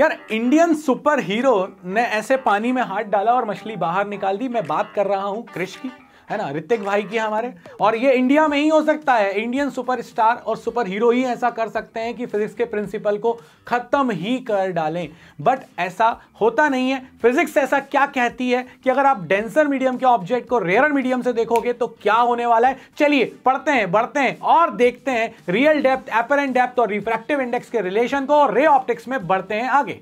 यार Indian super hero ने ऐसे पानी में हाथ डाला और मछली बाहर निकाल दी मैं बात कर रहा हूं क्रिश की है ना ऋतिक भाई की हमारे और ये इंडिया में ही हो सकता है इंडियन सुपरस्टार और सुपर हीरो ही ऐसा कर सकते हैं कि फिजिक्स के प्रिंसिपल को ख़त्म ही कर डालें बट ऐसा होता नहीं है फिजिक्स ऐसा क्या कहती है कि अगर आप डेंसर मीडियम के ऑब्जेक्ट को रेयर मीडियम से देखोगे तो क्या होने वाला है चलिए पढ़ते हैं बढ़ते हैं और देखते हैं रियल डेप्थ एपरेंट डेप्थ और रिफ्रैक्टिव इंडेक्स के रिलेशन को और रे ऑप्टिक्स में बढ़ते हैं आगे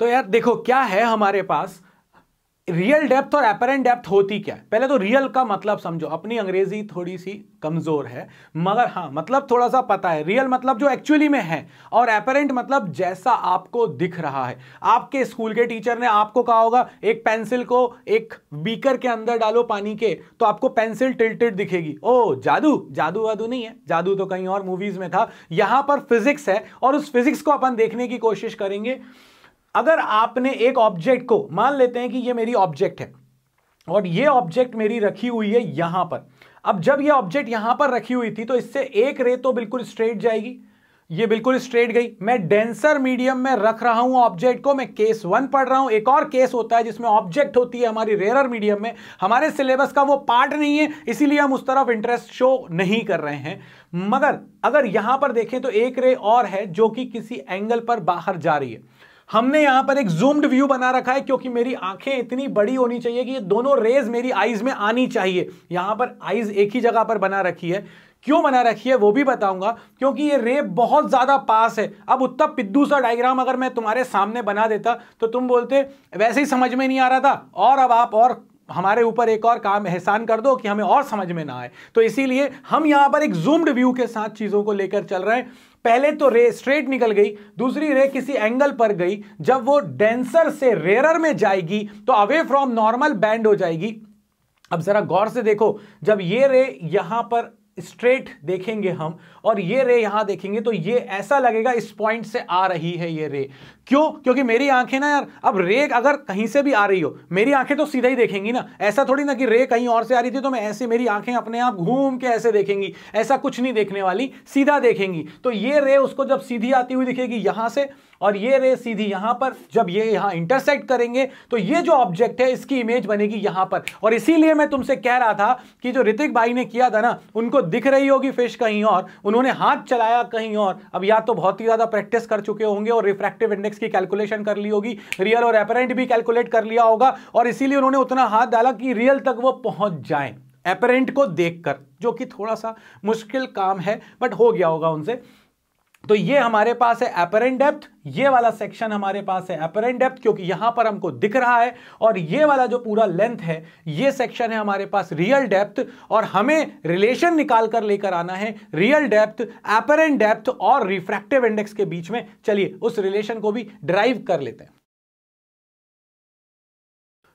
तो यार देखो क्या है हमारे पास रियल डेप्थ और अपेरेंट डेप्थ होती क्या है पहले तो रियल का मतलब समझो अपनी अंग्रेजी थोड़ी सी कमजोर है मगर हाँ मतलब थोड़ा सा पता है रियल मतलब जो एक्चुअली में है और अपेरेंट मतलब जैसा आपको दिख रहा है आपके स्कूल के टीचर ने आपको कहा होगा एक पेंसिल को एक बीकर के अंदर डालो पानी के तो आपको पेंसिल टिल्टेड दिखेगी ओ जादू जादू वादू नहीं है जादू तो कहीं और मूवीज में था यहां पर फिजिक्स है और उस फिजिक्स को अपन देखने की कोशिश करेंगे अगर आपने एक ऑब्जेक्ट को मान लेते हैं कि ये मेरी ऑब्जेक्ट है और ये ऑब्जेक्ट मेरी रखी हुई है यहां पर अब जब ये ऑब्जेक्ट यहां पर रखी हुई थी तो इससे एक रे तो बिल्कुल स्ट्रेट जाएगी ये बिल्कुल स्ट्रेट गई मैं डेंसर मीडियम में रख रहा हूं ऑब्जेक्ट को मैं केस वन पढ़ रहा हूं एक और केस होता है जिसमें ऑब्जेक्ट होती है हमारी रेयर मीडियम में हमारे सिलेबस का वो पार्ट नहीं है इसीलिए हम उस तरफ इंटरेस्ट शो नहीं कर रहे हैं मगर अगर यहां पर देखें तो एक रे और है जो कि किसी एंगल पर बाहर जा रही है हमने यहां पर एक जूम्ड व्यू बना रखा है क्योंकि मेरी आंखें इतनी बड़ी होनी चाहिए कि ये दोनों रेज मेरी आईज में आनी चाहिए यहां पर आईज एक ही जगह पर बना रखी है क्यों बना रखी है वो भी बताऊंगा क्योंकि ये रे बहुत ज़्यादा पास है अब उतना पिद्दू सा डायग्राम अगर मैं तुम्हारे सामने बना देता तो तुम बोलते वैसे ही समझ में नहीं आ रहा था और अब आप और हमारे ऊपर एक और काम एहसान कर दो कि हमें और समझ में ना आए तो इसीलिए हम यहाँ पर एक जूम्ड व्यू के साथ चीज़ों को लेकर चल रहे हैं पहले तो रे स्ट्रेट निकल गई दूसरी रे किसी एंगल पर गई जब वो डेंसर से रेरर में जाएगी तो अवे फ्रॉम नॉर्मल बैंड हो जाएगी अब जरा गौर से देखो जब ये रे यहां पर स्ट्रेट देखेंगे हम और ये रे यहां देखेंगे तो ये ऐसा लगेगा इस पॉइंट से आ रही है ये रे क्यों क्योंकि मेरी आंखें ना यार अब रे अगर कहीं से भी आ रही हो मेरी आंखें तो सीधा ही देखेंगी ना ऐसा थोड़ी ना कि रे कहीं और से आ रही थी तो मैं ऐसे मेरी आंखें अपने आप घूम के ऐसे देखेंगी ऐसा कुछ नहीं देखने वाली सीधा देखेंगी तो ये रे उसको जब सीधी आती हुई दिखेगी यहां से और ये रे सीधी यहां पर जब ये यहां इंटरसेक्ट करेंगे तो ये जो ऑब्जेक्ट है इसकी इमेज बनेगी यहां पर और इसीलिए मैं तुमसे कह रहा था कि जो ऋतिक भाई ने किया था ना उनको दिख रही होगी फिश कहीं और उन्होंने हाथ चलाया कहीं और अब या तो बहुत ही ज्यादा प्रैक्टिस कर चुके होंगे और रिफ्रैक्टिव इंडेक्स की कैलकुलेशन कर ली होगी रियल और एपरेंट भी कैलकुलेट कर लिया होगा और इसीलिए उन्होंने उतना हाथ डाला कि रियल तक वो पहुंच जाए एपरेंट को देखकर जो कि थोड़ा सा मुश्किल काम है बट हो गया होगा उनसे तो ये हमारे पास है अपरेंट डेप्थ ये वाला सेक्शन हमारे पास है अपरेंट डेप्थ क्योंकि यहां पर हमको दिख रहा है और ये वाला जो पूरा लेंथ है ये सेक्शन है हमारे पास रियल डेप्थ और हमें रिलेशन निकाल कर लेकर आना है रियल डेप्थ अपरेंट डेप्थ और रिफ्रैक्टिव इंडेक्स के बीच में चलिए उस रिलेशन को भी ड्राइव कर लेते हैं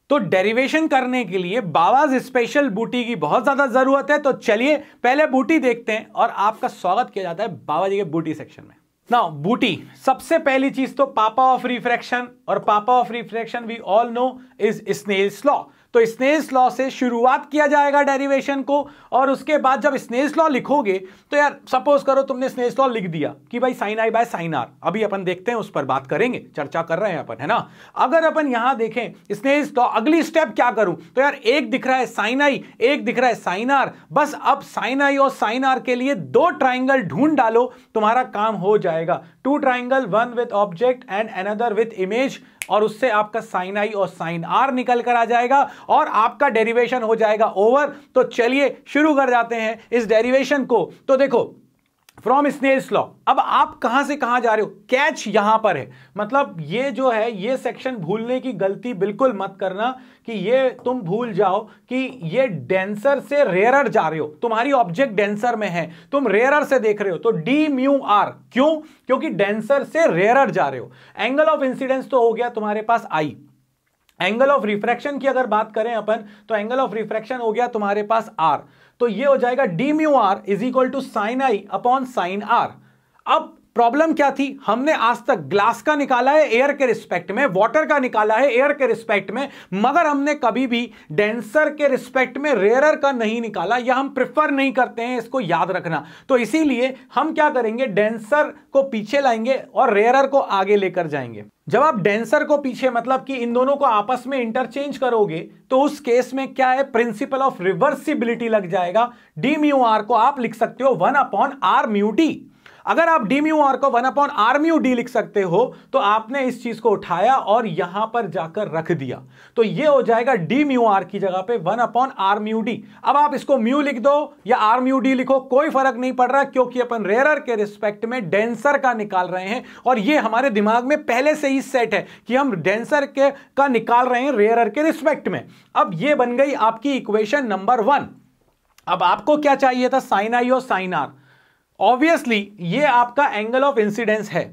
तो डेरिवेशन करने के लिए बाबाज स्पेशल बूटी की बहुत ज़्यादा ज़रूरत है तो चलिए पहले बूटी देखते हैं और आपका स्वागत किया जाता है बाबा जी के बूटी सेक्शन में ना बूटी सबसे पहली चीज तो पापा ऑफ रिफ्रैक्शन और पापा of refraction we all know is Snell's law तो स्नेस लॉ से शुरुआत किया जाएगा डेरिवेशन को और उसके बाद जब स्नेस लॉ लिखोगे तो यार सपोज करो तुमने स्नेस लॉ लिख दिया कि भाई sine I by sine R अभी अपन देखते हैं उस पर बात करेंगे चर्चा कर रहे हैं अपन है ना अगर अपन यहां देखें स्नेस लॉ अगली स्टेप क्या करूं तो यार एक दिख रहा है साइन आई एक दिख रहा है साइन आर बस अब साइन आई और साइन आर के लिए दो ट्राइंगल ढूंढ डालो तुम्हारा काम हो जाएगा two triangle one with object and another with image और उससे आपका साइन आई और साइन आर निकल कर आ जाएगा और आपका डेरिवेशन हो जाएगा ओवर तो चलिए शुरू कर जाते हैं इस डेरिवेशन को तो देखो फ्रॉम स्नेल्स लॉ अब आप कहां से कहां जा रहे हो कैच यहां पर है मतलब ये जो है ये सेक्शन भूलने की गलती बिल्कुल मत करना कि ये तुम भूल जाओ कि ये डेंसर से रेयरर जा रहे हो तुम्हारी ऑब्जेक्ट डेंसर में है तुम रेरर से देख रहे हो तो डी म्यू आर क्यों क्योंकि डेंसर से रेरर जा रहे हो एंगल ऑफ इंसिडेंस तो हो गया तुम्हारे पास आई एंगल ऑफ रिफ्रैक्शन की अगर बात करें अपन तो एंगल ऑफ रिफ्रैक्शन हो गया तुम्हारे पास आर तो ये हो जाएगा D mu R is equal to sine I upon sine R अब प्रॉब्लम क्या थी हमने आज तक ग्लास का निकाला है एयर के रिस्पेक्ट में वाटर का निकाला है एयर के रिस्पेक्ट में मगर हमने कभी भी डेंसर के रिस्पेक्ट में रेयरर का नहीं निकाला या हम प्रिफर नहीं करते हैं इसको याद रखना तो इसीलिए हम क्या करेंगे डेंसर को पीछे लाएंगे और रेयरर को आगे लेकर जाएंगे जब आप डेंसर को पीछे मतलब कि इन दोनों को आपस में इंटरचेंज करोगे तो उस केस में क्या है प्रिंसिपल ऑफ रिवर्सिबिलिटी लग जाएगा डी म्यू आर को आप लिख सकते हो one upon R mu T अगर आप डी म्यू आर को one upon R mu D लिख सकते हो तो आपने इस चीज को उठाया और यहां पर जाकर रख दिया तो ये हो जाएगा डी म्यू आर की जगह पे one upon R mu D अब आप इसको म्यू लिख दो या आर म्यू डी लिखो कोई फर्क नहीं पड़ रहा क्योंकि अपन रेरर के रिस्पेक्ट में डेंसर का निकाल रहे हैं और ये हमारे दिमाग में पहले से ही सेट है कि हम डेंसर के का निकाल रहे हैं रेरर के रिस्पेक्ट में अब ये बन गई आपकी इक्वेशन नंबर वन अब आपको क्या चाहिए था साइन आई और साइन आर ऑब्वियसली ये आपका एंगल ऑफ इंसिडेंस है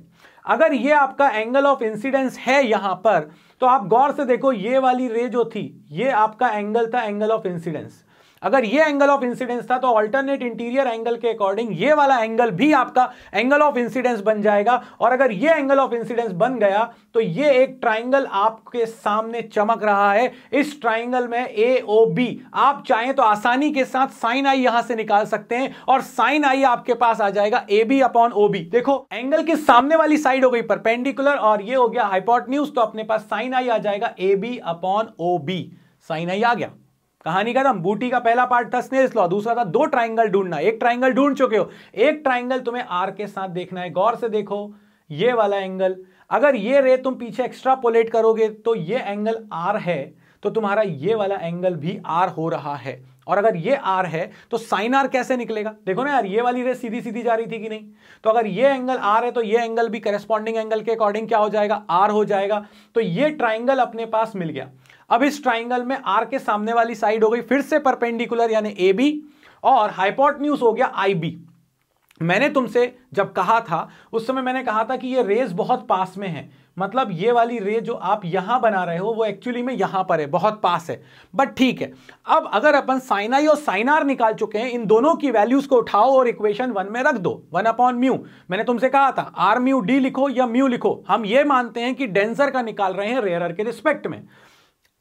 अगर ये आपका एंगल ऑफ इंसिडेंस है यहां पर तो आप गौर से देखो ये वाली रे जो थी ये आपका एंगल था एंगल ऑफ इंसिडेंस अगर ये एंगल ऑफ इंसिडेंस था तो ऑल्टरनेट इंटीरियर एंगल के अकॉर्डिंग ये वाला एंगल भी आपका एंगल ऑफ इंसिडेंस बन जाएगा और अगर ये एंगल ऑफ इंसिडेंस बन गया तो ये एक ट्राइंगल आपके सामने चमक रहा है इस ट्राइंगल में ए ओ बी आप चाहें तो आसानी के साथ साइन आई यहां से निकाल सकते हैं और साइन आई आपके पास आ जाएगा A B upon O B देखो एंगल के सामने वाली साइड हो गई परपेंडिकुलर और ये हो गया हाइपोटन्यूज तो अपने पास साइन आई आ जाएगा A B upon O B sine I आ गया कहानी का था बूटी का पहला पार्ट था स्नेल्स लॉ दूसरा था दो ट्राइंगल ढूंढना एक ट्राइंगल ढूंढ चुके हो एक ट्राइंगल तुम्हें आर के साथ देखना है गौर से देखो ये वाला एंगल अगर ये रे तुम पीछे एक्स्ट्रा पोलेट करोगे तो ये एंगल आर है तो तुम्हारा ये वाला एंगल भी आर हो रहा है और अगर ये आर है तो साइन आर कैसे निकलेगा देखो ना यार ये वाली रे सीधी सीधी जा रही थी कि नहीं तो अगर ये एंगल आर है तो ये एंगल भी करेस्पॉन्डिंग एंगल के अकॉर्डिंग क्या हो जाएगा आर हो जाएगा तो ये ट्राइंगल अपने पास मिल गया अब इस ट्राइंगल में आर के सामने वाली साइड हो गई फिर से परपेंडिकुलर यानी ए बी और हाइपोटन्यूज हो गया आई बी मैंने तुमसे जब कहा था उस समय मैंने कहा था कि ये रेज बहुत पास में है मतलब ये वाली रे जो आप यहां बना रहे हो वो एक्चुअली में यहां पर है बहुत पास है बट ठीक है अब अगर अपन साइनाई और साइनार निकाल चुके हैं इन दोनों की वैल्यूज को उठाओ और इक्वेशन वन में रख दो वन अपॉन म्यू मैंने तुमसे कहा था आर म्यू डी लिखो या म्यू लिखो हम ये मानते हैं कि डेंसर का निकाल रहे हैं रेयर के रिस्पेक्ट में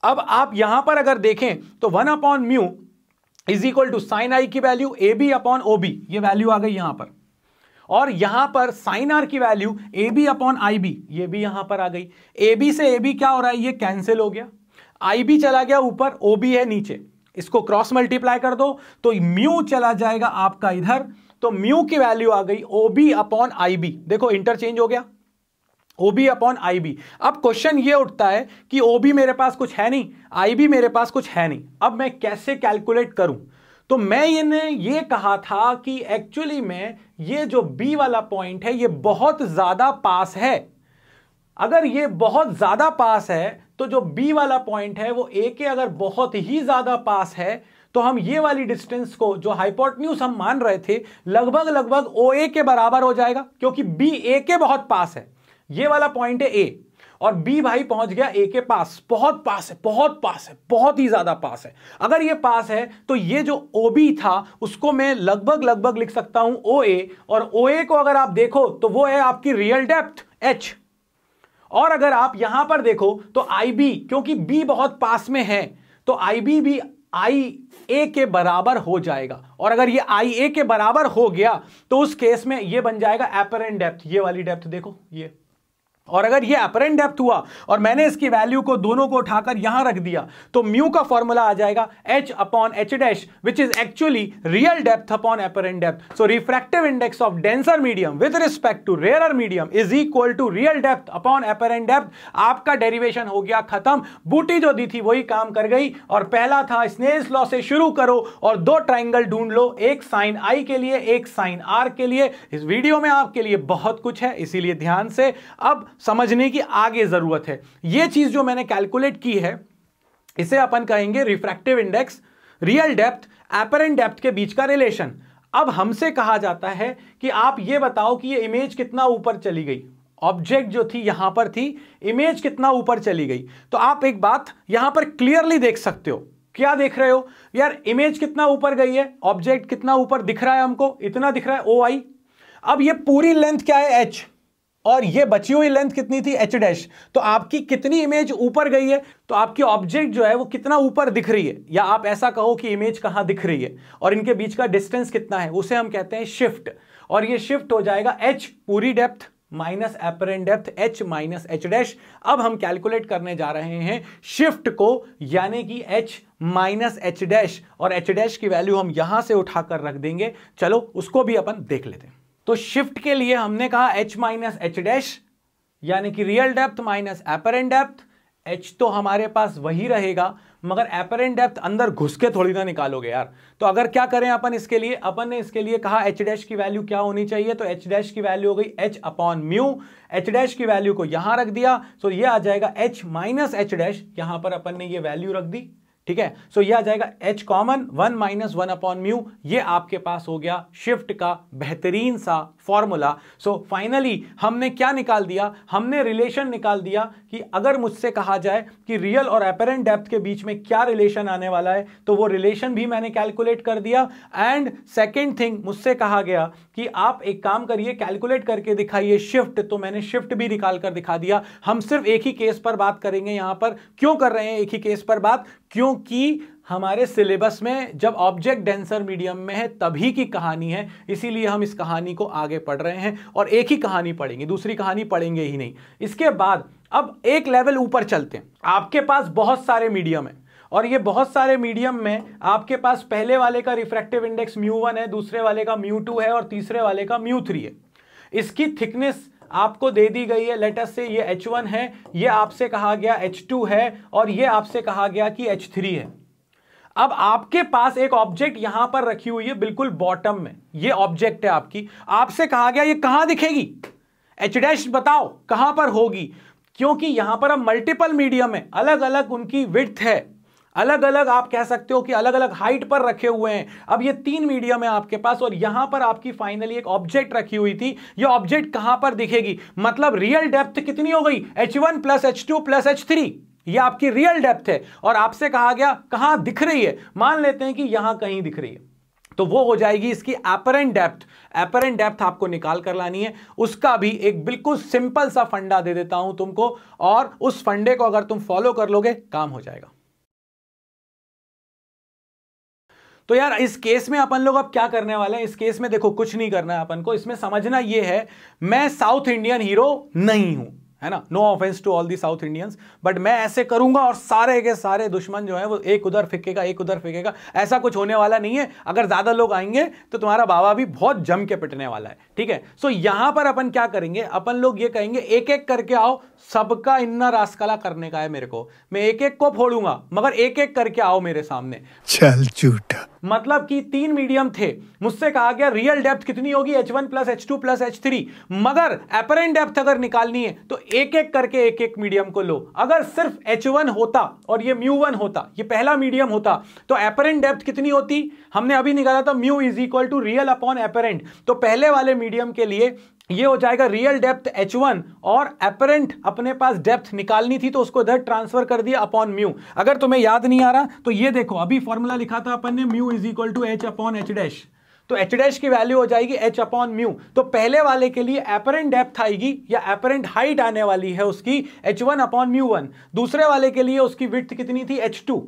अब आप यहां पर अगर देखें तो one upon mu is equal to sine I की value A B upon O B ये वैल्यू आ गई यहां पर और यहां पर साइन आर की value A B upon I B ये भी यहां पर आ गई ए बी से ए बी क्या हो रहा है ये कैंसिल हो गया आई बी चला गया ऊपर ओ बी है नीचे इसको क्रॉस मल्टीप्लाई कर दो तो म्यू चला जाएगा आपका इधर तो म्यू की वैल्यू आ गई O B upon I B देखो इंटरचेंज हो गया ओबी अपॉन आईबी अब क्वेश्चन ये उठता है कि ओबी मेरे पास कुछ है नहीं आईबी मेरे पास कुछ है नहीं अब मैं कैसे कैलकुलेट करूं तो मैं इन्हें ये कहा था कि एक्चुअली में ये जो बी वाला पॉइंट है ये बहुत ज़्यादा पास है अगर ये बहुत ज़्यादा पास है तो जो बी वाला पॉइंट है वो ए के अगर बहुत ही ज़्यादा पास है तो हम ये वाली डिस्टेंस को जो हाइपोटन्यूज हम मान रहे थे लगभग लगभग ओ ए के बराबर हो जाएगा क्योंकि बी ए के बहुत पास है ये वाला पॉइंट है ए और बी भाई पहुंच गया ए के पास बहुत पास है बहुत पास है बहुत ही ज्यादा पास है अगर ये पास है तो ये जो ओ बी था उसको मैं लगभग लगभग लिख सकता हूं ओ ए और ओ ए को अगर आप देखो तो वो है आपकी रियल डेप्थ एच और अगर आप यहां पर देखो तो आई बी क्योंकि बी बहुत पास में है तो आई बी भी आई ए के बराबर हो जाएगा और अगर ये आई ए के बराबर हो गया तो उस केस में ये बन जाएगा एपरेंट डेप्थ ये वाली डेप्थ देखो ये और अगर ये अपरेंट डेप्थ हुआ और मैंने इसकी वैल्यू को दोनों को उठाकर यहां रख दिया तो म्यू का फॉर्मूला आ जाएगा H upon H dash which is actually real depth upon apparent depth so refractive index of denser medium with respect to rarer medium is equal to real depth upon apparent depth आपका derivation हो गया खत्म बूटी जो दी थी वही काम कर गई और पहला था स्नेस लॉ से शुरू करो और दो ट्राइंगल ढूंढ लो एक साइन आई के लिए एक साइन आर के लिए इस वीडियो में आपके लिए बहुत कुछ है इसीलिए ध्यान से अब समझने की आगे ज़रूरत है यह चीज़ जो मैंने कैलकुलेट की है इसे अपन कहेंगे refractive index real depth apparent depth के बीच का रिलेशन अब हमसे कहा जाता है कि आप यह बताओ कि यह इमेज कितना ऊपर चली गई ऑब्जेक्ट जो थी यहां पर थी इमेज कितना ऊपर चली गई तो आप एक बात यहां पर क्लियरली देख सकते हो क्या देख रहे हो यार इमेज कितना ऊपर गई है ऑब्जेक्ट कितना ऊपर दिख रहा है हमको इतना दिख रहा है ओ आई अब ये पूरी लेंथ क्या है एच और ये बची हुई लेंथ कितनी थी एच डैश तो आपकी कितनी इमेज ऊपर गई है तो आपकी ऑब्जेक्ट जो है वो कितना ऊपर दिख रही है या आप ऐसा कहो कि इमेज कहां दिख रही है और इनके बीच का डिस्टेंस कितना है उसे हम कहते हैं शिफ्ट और ये शिफ्ट हो जाएगा एच पूरी depth minus apparent depth H minus H dash अब हम कैलकुलेट करने जा रहे हैं शिफ्ट को यानी कि एच माइनस एच डैश और एच डैश की वैल्यू हम यहां से उठाकर रख देंगे चलो उसको भी अपन देख लेते हैं तो शिफ्ट के लिए हमने कहा एच माइनस एच डैश यानी कि real depth minus apparent depth H तो हमारे पास वही रहेगा मगर एपरेंट डेप्थ अंदर घुस के थोड़ी ना निकालोगे यार तो अगर क्या करें अपन इसके लिए अपन ने इसके लिए कहा एच डैश की वैल्यू क्या होनी चाहिए तो एच डैश की वैल्यू हो गई H upon mu H dash की वैल्यू को यहां रख दिया तो यह ये आ जाएगा एच माइनस एच डैश यहां पर अपन ने ये वैल्यू रख दी ठीक है सो यह आ जाएगा H common one minus one upon mu ये आपके पास हो गया शिफ्ट का बेहतरीन सा फॉर्मूला सो फाइनली हमने क्या निकाल दिया हमने रिलेशन निकाल दिया कि अगर मुझसे कहा जाए कि रियल और अपेरेंट डेप्थ के बीच में क्या रिलेशन आने वाला है तो वो रिलेशन भी मैंने कैलकुलेट कर दिया एंड सेकेंड थिंग मुझसे कहा गया कि आप एक काम करिए कैलकुलेट करके दिखाइए शिफ्ट तो मैंने शिफ्ट भी निकाल कर दिखा दिया हम सिर्फ एक ही केस पर बात करेंगे यहां पर क्यों कर रहे हैं एक ही केस पर बात क्योंकि हमारे सिलेबस में जब ऑब्जेक्ट डेंसर मीडियम में है तभी की कहानी है इसीलिए हम इस कहानी को आगे पढ़ रहे हैं और एक ही कहानी पढ़ेंगे दूसरी कहानी पढ़ेंगे ही नहीं इसके बाद अब एक लेवल ऊपर चलते हैं आपके पास बहुत सारे मीडियम है और ये बहुत सारे मीडियम में आपके पास पहले वाले का रिफ्रैक्टिव इंडेक्स म्यू वन है दूसरे वाले का म्यू टू है और तीसरे वाले का म्यू थ्री है इसकी थिकनेस आपको दे दी गई है लेटस से ये एच वन है ये आपसे कहा गया एच टू है और ये आपसे कहा गया कि एच थ्री है अब आपके पास एक ऑब्जेक्ट यहां पर रखी हुई है बिल्कुल बॉटम में ये ऑब्जेक्ट है आपकी आपसे कहा गया ये कहां दिखेगी एच डैश बताओ कहां पर होगी क्योंकि यहां पर अब मल्टीपल मीडियम है अलग अलग उनकी विथ है अलग अलग आप कह सकते हो कि अलग अलग हाइट पर रखे हुए हैं अब ये तीन मीडियम है आपके पास और यहां पर आपकी फाइनली एक ऑब्जेक्ट रखी हुई थी ये ऑब्जेक्ट कहां पर दिखेगी मतलब रियल डेप्थ कितनी हो गई H one plus H two plus H three ये आपकी रियल डेप्थ है और आपसे कहा गया कहां दिख रही है मान लेते हैं कि यहां कहीं दिख रही है तो वो हो जाएगी इसकी एपरेंट डेप्थ एपरेंट डेप्थ आपको निकाल कर लानी है उसका भी एक बिल्कुल सिंपल सा फंडा दे देता हूं तुमको और उस फंडे को अगर तुम फॉलो कर लोगे काम हो जाएगा तो यार इस केस में अपन लोग अब क्या करने वाले हैं इस केस में देखो कुछ नहीं करना है अपन को इसमें समझना यह है मैं साउथ इंडियन हीरो नहीं हूं है ना no offence to all the South Indians but मैं ऐसे करूंगा और सारे के सारे दुश्मन जो है वो एक उधर फेंकेगा एक उधर फेंकेगा ऐसा कुछ होने वाला नहीं है अगर ज्यादा लोग आएंगे तो तुम्हारा बाबा भी बहुत जम के पिटने वाला है ठीक है सो so, यहां पर अपन क्या करेंगे अपन लोग ये कहेंगे एक एक करके आओ सबका इन्ना रासकला करने का है मेरे को मैं एक एक को फोड़ूंगा मगर एक एक करके आओ मेरे सामने चल झूठा मतलब कि तीन मीडियम थे मुझसे कहा गया रियल डेप्थ कितनी होगी H one plus H two plus H three मगर अपरेंट डेप्थ अगर निकालनी है तो एक एक करके एक एक मीडियम को लो अगर सिर्फ एच वन होता और ये म्यू वन होता ये पहला मीडियम होता तो अपरेंट डेप्थ कितनी होती हमने अभी निकाला था mu is equal to real upon apparent तो पहले वाले मीडियम के लिए ये हो जाएगा रियल डेप्थ h1 और अपरेंट अपने पास डेप्थ निकालनी थी तो उसको इधर ट्रांसफर कर दिया अपॉन म्यू अगर तुम्हें याद नहीं आ रहा तो ये देखो अभी फॉर्मूला लिखा था अपन ने mu is equal to H upon H dash तो एच डैश की वैल्यू हो जाएगी एच अपॉन म्यू तो पहले वाले के लिए अपरेंट डेप्थ आएगी या अपरेंट हाइट आने वाली है उसकी H one upon mu one दूसरे वाले के लिए उसकी विथ कितनी थी एच टू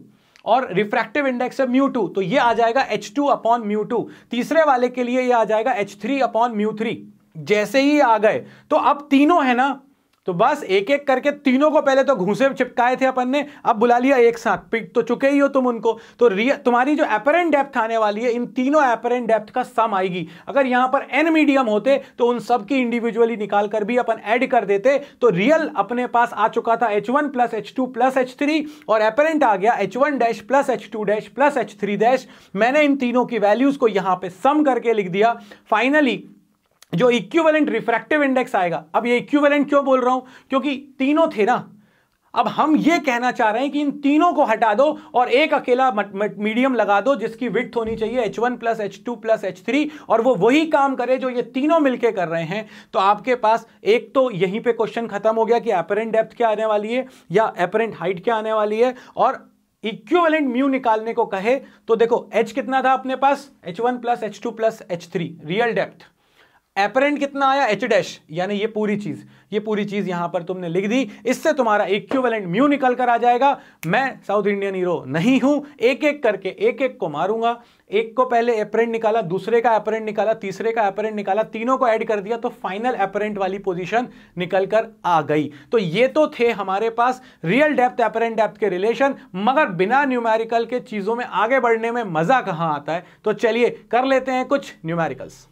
और रिफ्रैक्टिव इंडेक्स है म्यू टू तो ये आ जाएगा H two upon mu two तीसरे वाले के लिए ये आ जाएगा H three upon mu three जैसे ही आ गए तो अब तीनों है ना तो बस एक एक करके तीनों को पहले तो घूसे चिपकाए थे अपन ने अब बुला लिया एक साथ पिक तो चुके ही हो तुम उनको तो तुम्हारी जो एपरेंट डेप्थ आने वाली है इन तीनों एपरेंट डेप्थ का सम आएगी अगर यहां पर एन मीडियम होते तो उन सब की इंडिविजुअली निकाल कर भी अपन ऐड कर देते तो रियल अपने पास आ चुका था H one plus H two plus H three और एपरेंट आ गया H one dash plus H two dash plus H three dash मैंने इन तीनों की वैल्यूज को यहां पर सम करके लिख दिया फाइनली जो इक्विवेलेंट रिफ्रैक्टिव इंडेक्स आएगा अब ये इक्विवेलेंट क्यों बोल रहा हूं क्योंकि तीनों थे ना अब हम ये कहना चाह रहे हैं कि इन तीनों को हटा दो और एक अकेला मीडियम लगा दो जिसकी विथ होनी चाहिए H1 one plus H two plus H और वो वही काम करे जो ये तीनों मिलके कर रहे हैं तो आपके पास एक तो यहीं पे क्वेश्चन खत्म हो गया कि एपरेंट डेप्थ क्या आने वाली है या एपरेंट हाइट क्या आने वाली है और इक्विवेलेंट म्यू निकालने को कहे तो देखो एच कितना था अपने पास H one plus H two plus H three real depth apparent कितना आया एच डैश यानी ये पूरी चीज ये पूरी चीज यहां पर तुमने लिख दी इससे तुम्हारा इक्विवेलेंट म्यू निकल कर आ जाएगा मैं साउथ इंडियन हीरो नहीं हूं एक एक करके एक एक को मारूंगा एक को पहले एपरेंट निकाला दूसरे का एपरेंट निकाला तीसरे का एपरेंट निकाला तीनों को ऐड कर दिया तो फाइनल एपरेंट वाली पोजिशन निकल कर आ गई तो ये तो थे हमारे पास रियल डेप्थ एपरेंट डेप्थ के रिलेशन मगर बिना न्यूमेरिकल के चीजों में आगे बढ़ने में मजा कहां आता है तो चलिए कर लेते हैं कुछ न्यूमेरिकल्स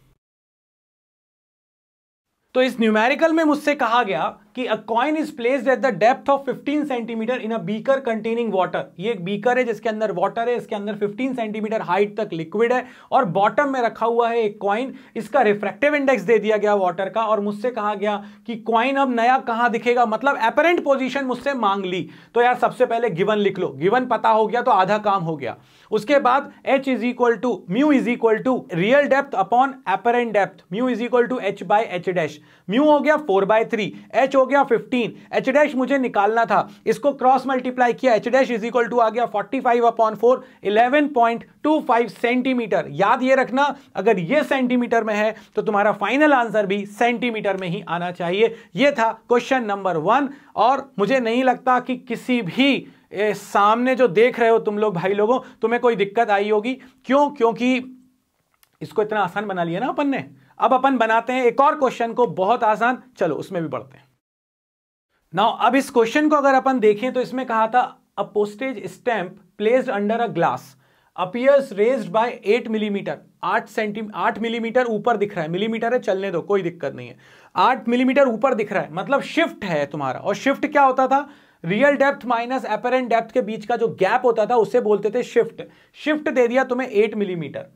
तो इस न्यूमेरिकल में मुझसे कहा गया कि a coin is placed at the depth of 15 centimetre in a beaker containing water ये एक बीकर है जिसके अंदर वाटर है इसके अंदर 15 सेंटीमीटर हाइट तक लिक्विड है और बॉटम में रखा हुआ है एक कॉइन इसका रिफ्रैक्टिव इंडेक्स दे दिया गया वाटर का और मुझसे कहा गया कि कॉइन अब नया कहां दिखेगा मतलब अपेरेंट पोजिशन मुझसे मांग ली तो यार सबसे पहले गिवन लिख लो गिवन पता हो गया तो आधा काम हो गया उसके बाद H is equal to mu is equal to real depth upon apparent depth mu is equal to H by H dash mu हो गया फोर बाय थ्री एच हो गया 15 एच डैश मुझे निकालना था इसको क्रॉस मल्टीप्लाई किया H dash is equal to आ गया 45 five upon four eleven centimetre याद ये रखना अगर ये सेंटीमीटर में है तो तुम्हारा फाइनल आंसर भी सेंटीमीटर में ही आना चाहिए ये था क्वेश्चन नंबर वन और मुझे नहीं लगता कि किसी भी ए, सामने जो देख रहे हो तुम लोग भाई लोगों तुम्हें कोई दिक्कत आई होगी क्यों क्योंकि इसको इतना आसान बना लिया ना अपन ने अब अपन बनाते हैं एक और क्वेश्चन को बहुत आसान चलो उसमें भी बढ़ते हैं नाउ अब इस क्वेश्चन को अगर अपन देखें तो इसमें कहा था a postage stamp placed under a glass appears raised by eight millimetre आठ सेंटी आठ मिलीमीटर ऊपर दिख रहा है मिलीमीटर है चलने दो कोई दिक्कत नहीं है आठ मिलीमीटर ऊपर दिख रहा है मतलब शिफ्ट है तुम्हारा और शिफ्ट क्या होता था real depth minus apparent depth के बीच का जो गैप होता था उसे बोलते थे शिफ्ट शिफ्ट दे दिया तुम्हें एट मिलीमीटर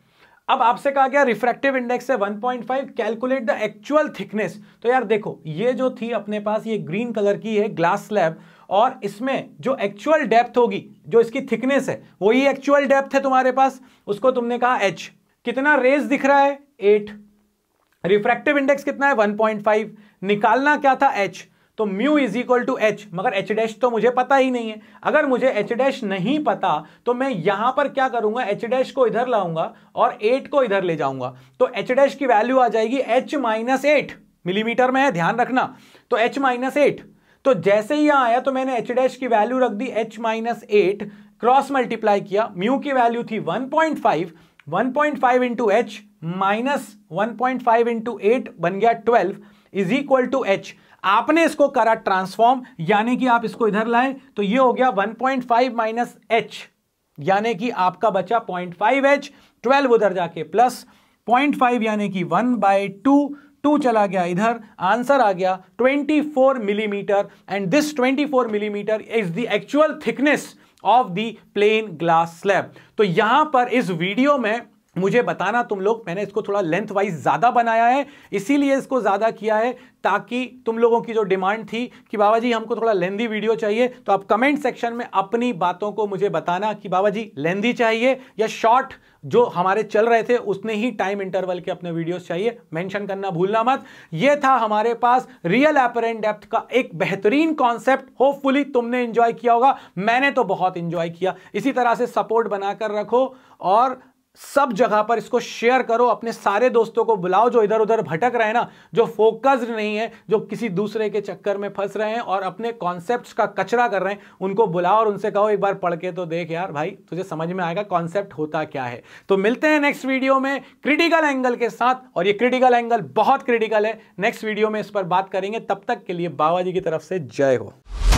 अब आपसे कहा गया रिफ्रैक्टिव इंडेक्स है 1.5 कैलकुलेट द एक्चुअल थिकनेस तो यार देखो ये जो थी अपने पास ये ग्रीन कलर की है ग्लास स्लैब और इसमें जो एक्चुअल डेप्थ होगी जो इसकी थिकनेस है वही एक्चुअल डेप्थ है तुम्हारे पास उसको तुमने कहा एच कितना रेज दिख रहा है एट रिफ्रैक्टिव इंडेक्स कितना है 1.5 निकालना क्या था एच तो mu is equal to H मगर एच डैश तो मुझे पता ही नहीं है अगर मुझे एच डैश नहीं पता तो मैं यहां पर क्या करूंगा एच डैश को इधर लाऊंगा और एट को इधर ले जाऊंगा तो एच डैश की वैल्यू आ जाएगी एच माइनस एट मिलीमीटर में है ध्यान रखना तो एच माइनस एट तो जैसे ही यहां आया तो मैंने एच डैश की वैल्यू रख दी H minus eight cross multiply किया म्यू की वैल्यू थी one point five one point five into H minus one point five into eight बन गया twelve is equal to H आपने इसको करा ट्रांसफॉर्म यानी कि आप इसको इधर लाए तो ये हो गया 1.5 पॉइंट फाइव माइनस एच यानी कि आपका बचा 0.5 फाइव एच ट्वेल्व उधर जाके प्लस 0.5 यानी कि 1 बाई टू टू चला गया इधर आंसर आ गया 24 millimetre and this 24 millimetre is the actual thickness of the plane glass slab तो यहां पर इस वीडियो में मुझे बताना तुम लोग मैंने इसको थोड़ा लेंथ वाइज ज़्यादा बनाया है इसीलिए इसको ज़्यादा किया है ताकि तुम लोगों की जो डिमांड थी कि बाबा जी हमको थोड़ा लेंदी वीडियो चाहिए तो आप कमेंट सेक्शन में अपनी बातों को मुझे बताना कि बाबा जी लेंदी चाहिए या शॉर्ट जो हमारे चल रहे थे उसने ही टाइम इंटरवल के अपने वीडियोस चाहिए मेंशन करना भूलना मत ये था हमारे पास रियल एपरेंट डेप्थ का एक बेहतरीन कॉन्सेप्ट होपफुली तुमने एंजॉय किया होगा मैंने तो बहुत एंजॉय किया इसी तरह से सपोर्ट बनाकर रखो और सब जगह पर इसको शेयर करो अपने सारे दोस्तों को बुलाओ जो इधर उधर भटक रहे हैं ना जो फोकस्ड नहीं है जो किसी दूसरे के चक्कर में फंस रहे हैं और अपने कॉन्सेप्ट का कचरा कर रहे हैं उनको बुलाओ और उनसे कहो एक बार पढ़ के तो देख यार भाई तुझे समझ में आएगा कॉन्सेप्ट होता क्या है तो मिलते हैं नेक्स्ट वीडियो में क्रिटिकल एंगल के साथ और ये क्रिटिकल एंगल बहुत क्रिटिकल है नेक्स्ट वीडियो में इस पर बात करेंगे तब तक के लिए बाबा जी की तरफ से जय हो